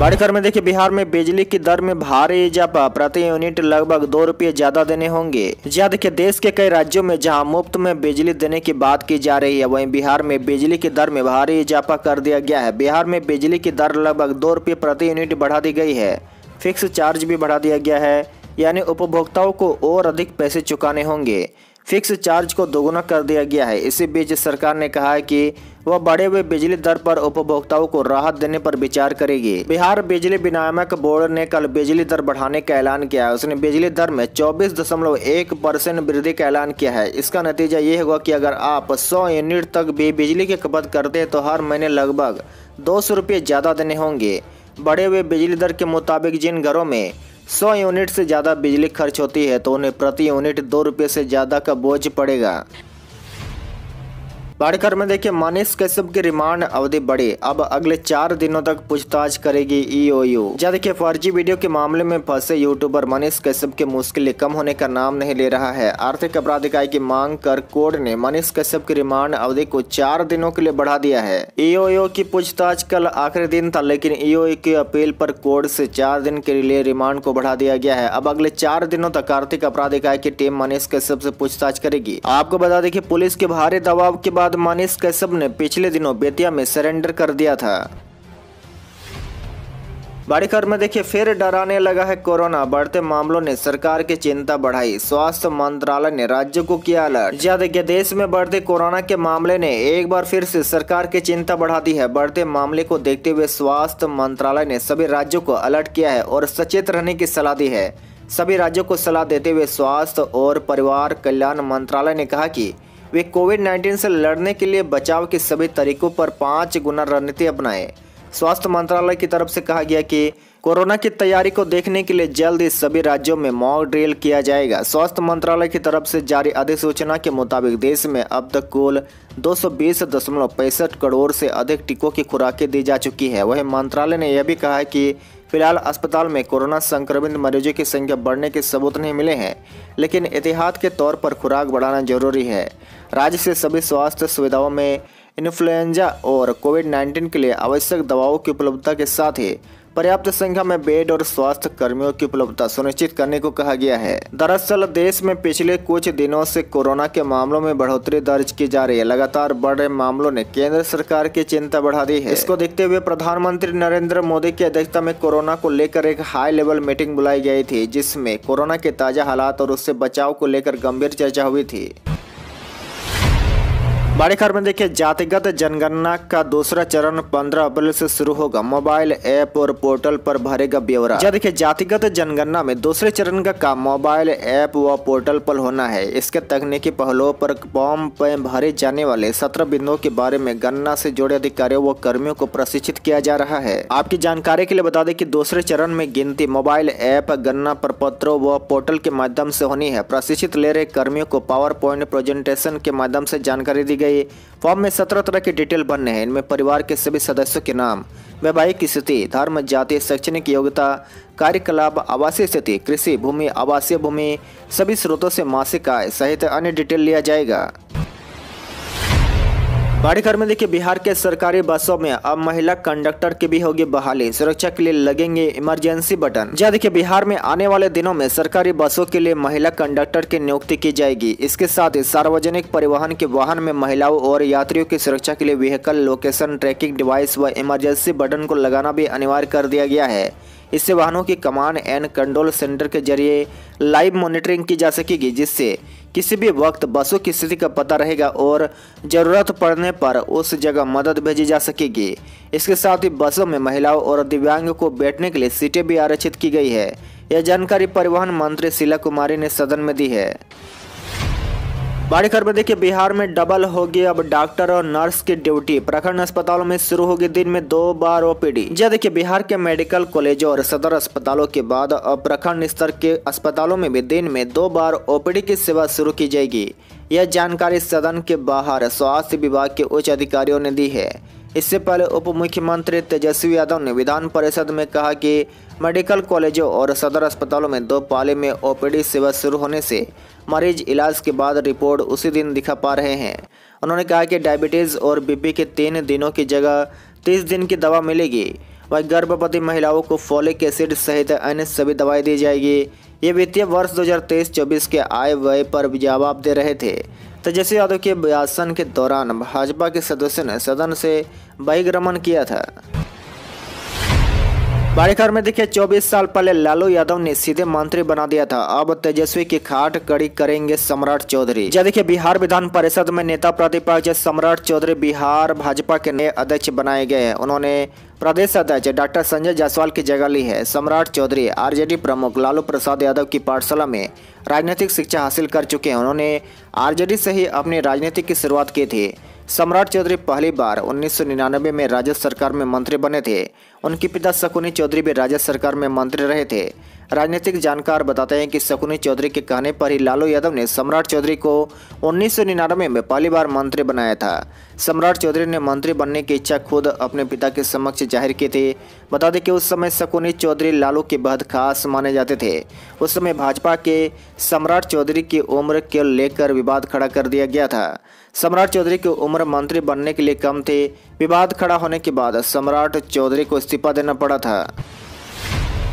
बड़ी खबर में देखिए बिहार में बिजली की दर में भारी इजाफा प्रति यूनिट लगभग दो रुपये ज्यादा देने होंगे जहाँ देखिए देश के कई राज्यों में जहां मुफ्त में बिजली देने की बात की जा रही है वहीं बिहार में बिजली की दर में भारी इजाफा कर दिया गया है बिहार में बिजली की दर लगभग दो रुपये प्रति यूनिट बढ़ा दी गई है फिक्स चार्ज भी बढ़ा दिया गया है यानी उपभोक्ताओं को और अधिक पैसे चुकाने होंगे फिक्स चार्ज को दोगुना कर दिया गया है इसी बीच सरकार ने कहा है कि वह बढ़े हुए बिजली दर पर उपभोक्ताओं को राहत देने पर विचार करेगी बिहार बिजली विनियामक बोर्ड ने कल बिजली दर बढ़ाने का ऐलान किया है उसने बिजली दर में 24.1 परसेंट वृद्धि का ऐलान किया है इसका नतीजा ये होगा कि अगर आप 100 यूनिट तक भी बिजली की खपत करते हैं तो हर महीने लगभग दो सौ ज़्यादा देने होंगे बढ़े हुए बिजली दर के मुताबिक जिन घरों में सौ यूनिट से ज़्यादा बिजली खर्च होती है तो उन्हें प्रति यूनिट दो रुपये से ज़्यादा का बोझ पड़ेगा खबर में देखिए मानिस कश्यप की रिमांड अवधि बढ़ी अब अगले चार दिनों तक पूछताछ करेगी ईओयू e जहाँ देखिए फर्जी वीडियो के मामले में फंसे यूट्यूबर मनीष कश्यप की मुश्किलें कम होने का नाम नहीं ले रहा है आर्थिक अपराध इकाई की मांग कर कोर्ट ने मनीष कश्यप की रिमांड अवधि को चार दिनों के लिए बढ़ा दिया है ईओयू e की पूछताछ कल आखिरी दिन था लेकिन ईओयू e की अपील पर कोर्ट से चार दिन के लिए रिमांड को बढ़ा दिया गया है अब अगले चार दिनों तक आर्थिक अपराध इकाई की टीम मनीष कश्यप से पूछताछ करेगी आपको बता दें कि पुलिस के भारी दबाव के बाद बाद मानिस कैसब ने पिछले दिनों बेतिया में सरेंडर कर दिया था बड़ी खबर में देखिए फिर डराने लगा है कोरोना बढ़ते मामलों ने सरकार की चिंता बढ़ाई स्वास्थ्य मंत्रालय ने राज्य को किया अलर्ट ज्यादा देखिए देश में बढ़ते कोरोना के मामले ने एक बार फिर से सरकार की चिंता बढ़ा दी है बढ़ते मामले को देखते हुए स्वास्थ्य मंत्रालय ने सभी राज्यों को अलर्ट किया है और सचेत रहने की सलाह दी है सभी राज्यों को सलाह देते हुए स्वास्थ्य और परिवार कल्याण मंत्रालय ने कहा की वे कोविड 19 से लड़ने के लिए बचाव के सभी तरीकों पर पाँच गुना रणनीति अपनाए स्वास्थ्य मंत्रालय की तरफ से कहा गया कि कोरोना की तैयारी को देखने के लिए जल्द ही सभी राज्यों में मॉक ड्रिल किया जाएगा स्वास्थ्य मंत्रालय की तरफ से जारी अधिसूचना के मुताबिक देश में अब तक कुल दो करोड़ से अधिक टीकों की खुराकें दी जा चुकी है वहीं मंत्रालय ने यह भी कहा है कि फिलहाल अस्पताल में कोरोना संक्रमित मरीजों की संख्या बढ़ने के सबूत नहीं मिले हैं लेकिन एहतियात के तौर पर खुराक बढ़ाना जरूरी है राज्य से सभी स्वास्थ्य सुविधाओं में इन्फ्लुएंजा और कोविड 19 के लिए आवश्यक दवाओं की उपलब्धता के साथ ही पर्याप्त संख्या में बेड और स्वास्थ्य कर्मियों की उपलब्धता सुनिश्चित करने को कहा गया है दरअसल देश में पिछले कुछ दिनों से कोरोना के मामलों में बढ़ोतरी दर्ज की जा रही है लगातार बढ़ रहे मामलों ने केंद्र सरकार की चिंता बढ़ा दी है इसको देखते हुए प्रधानमंत्री नरेंद्र मोदी की अध्यक्षता में कोरोना को लेकर एक हाई लेवल मीटिंग बुलाई गई थी जिसमे कोरोना के ताजा हालात और उससे बचाव को लेकर गंभीर चर्चा हुई थी बड़े खबर में देखिए जातिगत जनगणना का दूसरा चरण 15 अप्रैल से शुरू होगा मोबाइल ऐप और पोर्टल पर भरेगा ब्यौरा जब देखिए जातिगत जनगणना में दूसरे चरण का काम मोबाइल ऐप व पोर्टल पर होना है इसके तकनीकी पहलुओं पर फॉर्म पर भरे जाने वाले सत्र बिंदुओं के बारे में गणना से जुड़े अधिकारियों व कर्मियों को प्रशिक्षित किया जा रहा है आपकी जानकारी के लिए बता दें की दूसरे चरण में गिनती मोबाइल ऐप गणना पर पत्रों व पोर्टल के माध्यम से होनी है प्रशिक्षित ले रहे कर्मियों को पावर प्वाइंट प्रेजेंटेशन के माध्यम से जानकारी दी गई गए फॉर्म में सत्रह तरह के डिटेल बनने हैं इनमें परिवार के सभी सदस्यों के नाम वैवाहिक स्थिति धर्म जाति शैक्षणिक योग्यता कार्यकलाप आवासीय स्थिति कृषि भूमि आवासीय भूमि सभी स्रोतों से मासिक आय सहित अन्य डिटेल लिया जाएगा खबर में देखिए बिहार के सरकारी बसों में अब महिला कंडक्टर की भी होगी बहाली सुरक्षा के लिए लगेंगे इमरजेंसी बटन जहाँ देखिए बिहार में आने वाले दिनों में सरकारी बसों के लिए महिला कंडक्टर की नियुक्ति की जाएगी इसके साथ ही सार्वजनिक परिवहन के वाहन में महिलाओं और यात्रियों की सुरक्षा के लिए व्हीकल लोकेशन ट्रैकिंग डिवाइस व इमरजेंसी बटन को लगाना भी अनिवार्य कर दिया गया है इससे वाहनों की कमांड एंड कंट्रोल सेंटर के जरिए लाइव मॉनिटरिंग की जा सकेगी जिससे किसी भी वक्त बसों की स्थिति का पता रहेगा और ज़रूरत पड़ने पर उस जगह मदद भेजी जा सकेगी इसके साथ ही बसों में महिलाओं और दिव्यांग को बैठने के लिए सीटें भी आरक्षित की गई है यह जानकारी परिवहन मंत्री शीला कुमारी ने सदन में दी है बड़ी खबर देखिए बिहार में डबल होगी अब डॉक्टर और नर्स की ड्यूटी प्रखंड अस्पतालों में शुरू होगी दिन में दो बार ओपीडी जब देखिए बिहार के मेडिकल कॉलेजों और सदर अस्पतालों के बाद अब प्रखंड स्तर के अस्पतालों में भी दिन में दो बार ओपीडी की सेवा शुरू की जाएगी यह जानकारी सदन के बाहर स्वास्थ्य विभाग के उच्च अधिकारियों ने दी है इससे पहले उप मुख्यमंत्री तेजस्वी यादव ने विधान परिषद में कहा की मेडिकल कॉलेजों और सदर अस्पतालों में दो पाले में ओपीडी सेवा शुरू होने से मरीज इलाज के बाद रिपोर्ट उसी दिन दिखा पा रहे हैं उन्होंने कहा कि डायबिटीज़ और बीपी के तीन दिनों की जगह तीस दिन की दवा मिलेगी वहीं गर्भवती महिलाओं को फॉलिक एसिड सहित अन्य सभी दवाएं दी जाएगी ये वित्तीय वर्ष 2023-24 के आय व्यय पर जवाब दे रहे थे तेजस्वी यादव के बयासन के दौरान भाजपा के सदस्यों ने सदन से बहिग्रमण किया था बाड़ीखर में देखिए 24 साल पहले लालू यादव ने सीधे मंत्री बना दिया था अब तेजस्वी की खाट कड़ी करेंगे सम्राट चौधरी जब देखिये बिहार विधान परिषद में नेता प्रतिपक्ष सम्राट चौधरी बिहार भाजपा के नए अध्यक्ष बनाए गए हैं उन्होंने प्रदेश अध्यक्ष डॉक्टर संजय जायसवाल की जगह ली है सम्राट चौधरी आरजेडी प्रमुख लालू प्रसाद यादव की पाठशाला में राजनीतिक शिक्षा हासिल कर चुके हैं उन्होंने आरजेडी से ही अपनी राजनीति की शुरुआत की थी सम्राट चौधरी पहली बार 1999 में राज्य सरकार में मंत्री बने थे उनके पिता शकुनी चौधरी भी राज्य सरकार में मंत्री रहे थे राजनीतिक जानकार बताते हैं कि शकुनी चौधरी के कहने पर ही लालू यादव ने सम्राट चौधरी को 1999 में पहली बार मंत्री बनाया था सम्राट चौधरी ने मंत्री बनने की इच्छा खुद अपने पिता के समक्ष जाहिर की थी बता दें कि उस समय शकुनी चौधरी लालू के बहुत खास माने जाते थे उस समय भाजपा के सम्राट चौधरी की उम्र के लेकर विवाद खड़ा कर दिया गया था सम्राट चौधरी की उम्र मंत्री बनने के लिए कम थी विवाद खड़ा होने के बाद सम्राट चौधरी को इस्तीफा देना पड़ा था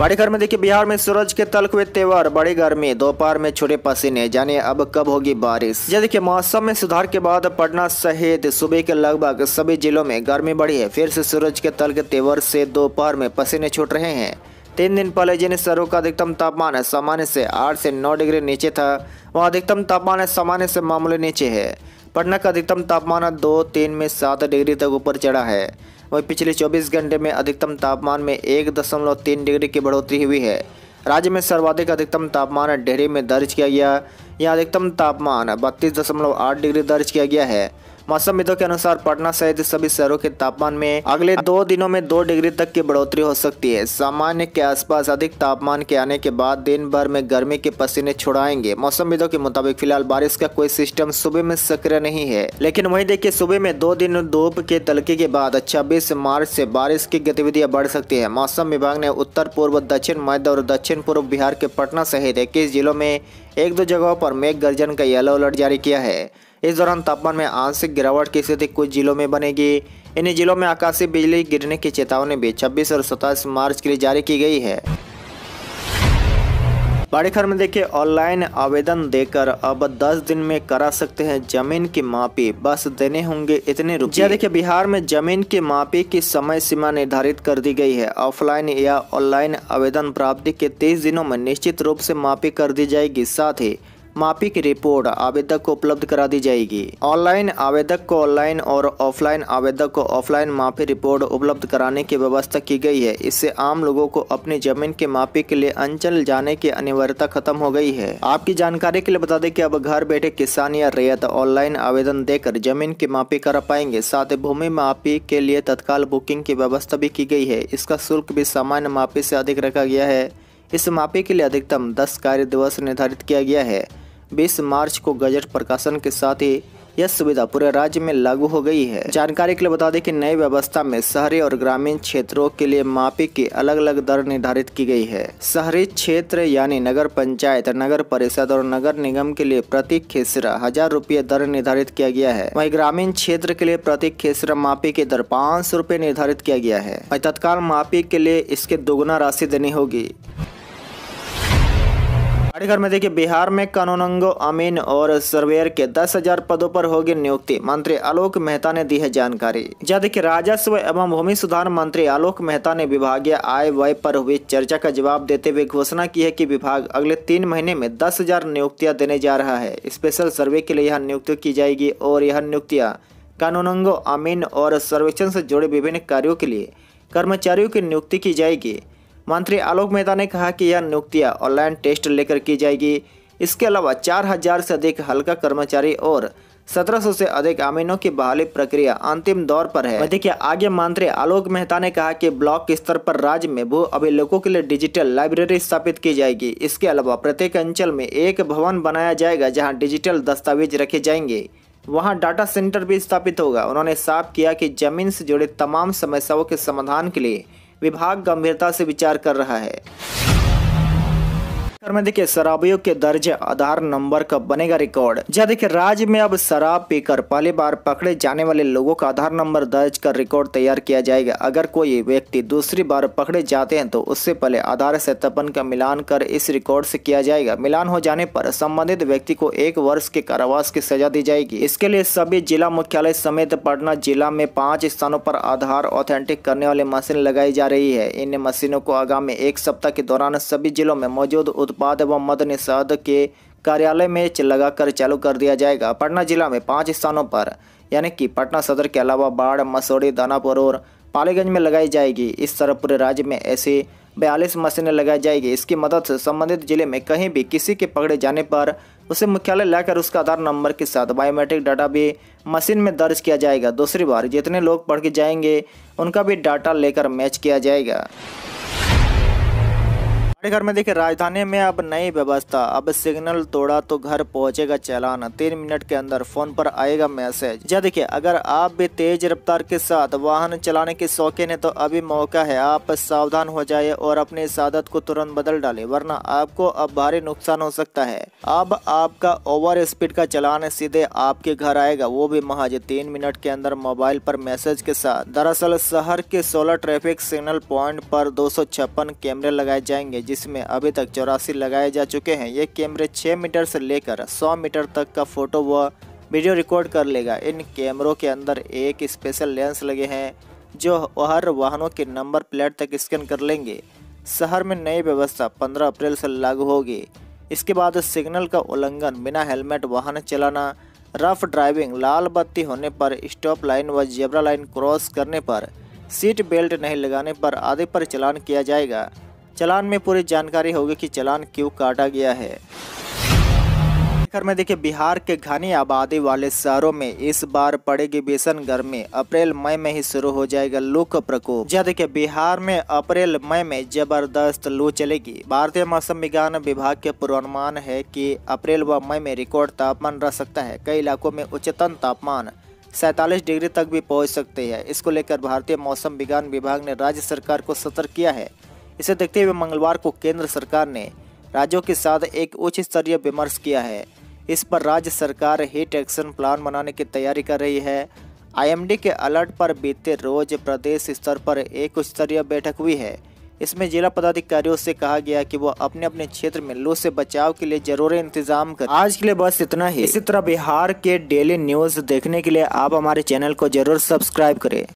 बड़ी घर में देखिए बिहार में सूरज के तलक हुए तेवर बड़ी गर्मी दोपहर में छोटे पसीने जाने अब कब होगी बारिश यह देखिए मौसम में सुधार के बाद पटना सहित सूबे के लगभग सभी जिलों में गर्मी बढ़ी है फिर से सूरज के तल के तेवर से दोपहर में पसीने छूट रहे हैं तीन दिन पहले जिन शहरों का अधिकतम तापमान सामान्य से आठ से नौ डिग्री नीचे था वहाँ अधिकतम तापमान सामान्य से मामूली नीचे है पटना का अधिकतम तापमान दो तीन में सात डिग्री तक ऊपर चढ़ा है वहीं पिछले 24 घंटे में अधिकतम तापमान में एक दशमलव तीन डिग्री की बढ़ोतरी हुई है राज्य में सर्वाधिक अधिकतम तापमान डेहरी में दर्ज किया गया यहाँ अधिकतम तापमान बत्तीस दशमलव आठ डिग्री दर्ज किया गया है मौसम विदों के अनुसार पटना सहित सभी शहरों के तापमान में अगले दो दिनों में दो डिग्री तक की बढ़ोतरी हो सकती है सामान्य के आसपास अधिक तापमान के आने के बाद दिन भर में गर्मी के पसीने छुड़ाएंगे मौसम विदों के मुताबिक फिलहाल बारिश का कोई सिस्टम सुबह में सक्रिय नहीं है लेकिन वही देखिए सुबह में दो दिन धूप के तलके के बाद छब्बीस अच्छा मार्च से बारिश की गतिविधियाँ बढ़ सकती है मौसम विभाग ने उत्तर पूर्व दक्षिण मध्य और दक्षिण पूर्व बिहार के पटना सहित इक्कीस जिलों में एक दो जगहों पर मेघ गर्जन का येलो अलर्ट जारी किया है इस दौरान तापमान में आंशिक गिरावट की स्थिति कुछ जिलों में बनेगी इन जिलों में आकाशीय बिजली गिरने की चेतावनी भी छब्बीस और सत्ताईस मार्च के लिए जारी की गई है बड़ी खबर में देखिए ऑनलाइन आवेदन देकर अब 10 दिन में करा सकते हैं जमीन की मापी बस देने होंगे इतने रुपये हाँ, देखिए बिहार में जमीन की मापी की समय सीमा निर्धारित कर दी गई है ऑफलाइन या ऑनलाइन आवेदन प्राप्ति के 30 दिनों में निश्चित रूप से मापी कर दी जाएगी साथ ही मापी की रिपोर्ट आवेदक को उपलब्ध करा दी जाएगी ऑनलाइन आवेदक को ऑनलाइन और ऑफलाइन आवेदक को ऑफलाइन मापी रिपोर्ट उपलब्ध कराने की व्यवस्था की गई है इससे आम लोगों को अपनी जमीन के मापी के लिए अंचल जाने की अनिवार्यता खत्म हो गई है आपकी जानकारी के लिए बता दें कि अब घर बैठे किसान या रेयत ऑनलाइन आवेदन देकर जमीन की मापी करा पाएंगे साथ ही भूमि मापी के लिए तत्काल बुकिंग की व्यवस्था भी की गई है इसका शुल्क भी सामान्य मापी से अधिक रखा गया है इस मापी के लिए अधिकतम 10 कार्य दिवस निर्धारित किया गया है बीस मार्च को गजट प्रकाशन के साथ ही यह सुविधा पूरे राज्य में लागू हो गई है जानकारी के लिए बता दें कि नई व्यवस्था में शहरी और ग्रामीण क्षेत्रों के लिए मापी की अलग अलग दर निर्धारित की गई है शहरी क्षेत्र यानी नगर पंचायत नगर परिषद और नगर निगम के लिए प्रति खेसरा हजार रूपए दर निर्धारित किया गया है वही ग्रामीण क्षेत्र के लिए प्रति खेसरा मापी की दर पाँच सौ निर्धारित किया गया है तत्काल मापी के लिए इसके दोगुना राशि देनी होगी घर में देखिए बिहार में कानूनगो अमीन और सर्वेयर के दस हजार पदों पर होगी नियुक्ति मंत्री आलोक मेहता ने दी है जानकारी जहाँ देखिए राजस्व एवं भूमि सुधार मंत्री आलोक मेहता ने विभागीय आय व्यय पर हुई चर्चा का जवाब देते हुए घोषणा की है कि विभाग अगले तीन महीने में दस हजार नियुक्तियाँ देने जा रहा है स्पेशल सर्वे के लिए यह नियुक्ति की जाएगी और यह नियुक्तियाँ कानूनगो अमीन और सर्वेक्षण से जुड़े विभिन्न कार्यो के लिए कर्मचारियों की नियुक्ति की जाएगी मंत्री आलोक मेहता ने कहा कि यह नियुक्तियाँ ऑनलाइन टेस्ट लेकर की जाएगी इसके अलावा चार हजार से अधिक हल्का कर्मचारी और 1700 से अधिक अमीनों की बहाली प्रक्रिया अंतिम दौर पर है देखिए आगे मंत्री आलोक मेहता ने कहा कि ब्लॉक स्तर पर राज्य में भू अभिलेखों के लिए डिजिटल लाइब्रेरी स्थापित की जाएगी इसके अलावा प्रत्येक अंचल में एक भवन बनाया जाएगा जहां डिजिटल दस्तावेज रखे जाएंगे वहां डाटा सेंटर भी स्थापित होगा उन्होंने साफ किया कि जमीन से जुड़े तमाम समस्याओं के समाधान के लिए विभाग गंभीरता से विचार कर रहा है सर में देखिए शराबियों के दर्ज आधार नंबर का बनेगा रिकॉर्ड जहाँ देखिए राज्य में अब शराब पीकर पहली बार पकड़े जाने वाले लोगों का आधार नंबर दर्ज कर रिकॉर्ड तैयार किया जाएगा अगर कोई व्यक्ति दूसरी बार पकड़े जाते हैं तो उससे पहले आधार सत्यापन का मिलान कर इस रिकॉर्ड ऐसी किया जाएगा मिलान हो जाने आरोप संबंधित व्यक्ति को एक वर्ष के कारावास की सजा दी जाएगी इसके लिए सभी जिला मुख्यालय समेत पटना जिला में पाँच स्थानों आरोप आधार ऑथेंटिक करने वाले मशीन लगाई जा रही है इन मशीनों को आगामी एक सप्ताह के दौरान सभी जिलों में मौजूद बाद एवं मद निषाद के कार्यालय में लगाकर चालू कर दिया जाएगा पटना जिला में पाँच स्थानों पर यानी कि पटना सदर के अलावा बाढ़ मसौड़ी दानापुर और पालीगंज में लगाई जाएगी इस तरह पूरे राज्य में ऐसी बयालीस मशीनें लगाई जाएगी इसकी मदद से संबंधित जिले में कहीं भी किसी के पकड़े जाने पर उसे मुख्यालय लाकर उसका आधार नंबर के साथ बायोमेट्रिक डाटा भी मशीन में दर्ज किया जाएगा दूसरी बार जितने लोग पढ़ के जाएंगे उनका भी डाटा लेकर मैच किया जाएगा हमारे घर में देखिए राजधानी में अब नई व्यवस्था अब सिग्नल तोड़ा तो घर पहुंचेगा चलान तीन मिनट के अंदर फोन पर आएगा मैसेज जब हाँ, देखिए अगर आप भी तेज रफ्तार के साथ वाहन चलाने के शौकीन है तो अभी मौका है आप सावधान हो जाए और अपनी शादत को तुरंत बदल डाले वरना आपको अब भारी नुकसान हो सकता है अब आपका ओवर स्पीड का चलान सीधे आपके घर आएगा वो भी महाज तीन मिनट के अंदर मोबाइल पर मैसेज के साथ दरअसल शहर के सोलह ट्रैफिक सिग्नल पॉइंट पर दो कैमरे लगाए जाएंगे जिसमें अभी तक चौरासी लगाए जा चुके हैं ये कैमरे 6 मीटर से लेकर 100 मीटर तक का फोटो व वीडियो रिकॉर्ड कर लेगा इन कैमरों के अंदर एक स्पेशल लेंस लगे हैं जो हर वाहनों के नंबर प्लेट तक स्कैन कर लेंगे शहर में नई व्यवस्था पंद्रह अप्रैल से लागू होगी इसके बाद सिग्नल का उल्लंघन बिना हेलमेट वाहन चलाना रफ ड्राइविंग लाल बत्ती होने पर स्टॉप लाइन व जेबरा लाइन क्रॉस करने पर सीट बेल्ट नहीं लगाने पर आदि पर चलान किया जाएगा चलान में पूरी जानकारी होगी कि चलान क्यों काटा गया है आखिर में देखिए बिहार के घनी आबादी वाले शहरों में इस बार पड़ेगी भीषण गर्मी अप्रैल मई में ही शुरू हो जाएगा लू का प्रकोप जहाँ देखिए बिहार में अप्रैल मई में जबरदस्त लू चलेगी भारतीय मौसम विज्ञान विभाग के पूर्वानुमान है कि अप्रैल व मई में रिकॉर्ड तापमान रह सकता है कई इलाकों में उच्चतम तापमान सैतालीस डिग्री तक भी पहुँच सकते हैं इसको लेकर भारतीय मौसम विज्ञान विभाग ने राज्य सरकार को सतर्क किया है इसे देखते हुए मंगलवार को केंद्र सरकार ने राज्यों के साथ एक उच्च स्तरीय विमर्श किया है इस पर राज्य सरकार हिट एक्शन प्लान बनाने की तैयारी कर रही है आईएमडी के अलर्ट पर बीते रोज प्रदेश स्तर पर एक उच्च स्तरीय बैठक हुई है इसमें जिला पदाधिकारियों से कहा गया कि वो अपने अपने क्षेत्र में लू से बचाव के लिए जरूरी इंतजाम करें आज के लिए बस इतना ही इसी तरह बिहार के डेली न्यूज देखने के लिए आप हमारे चैनल को जरूर सब्सक्राइब करें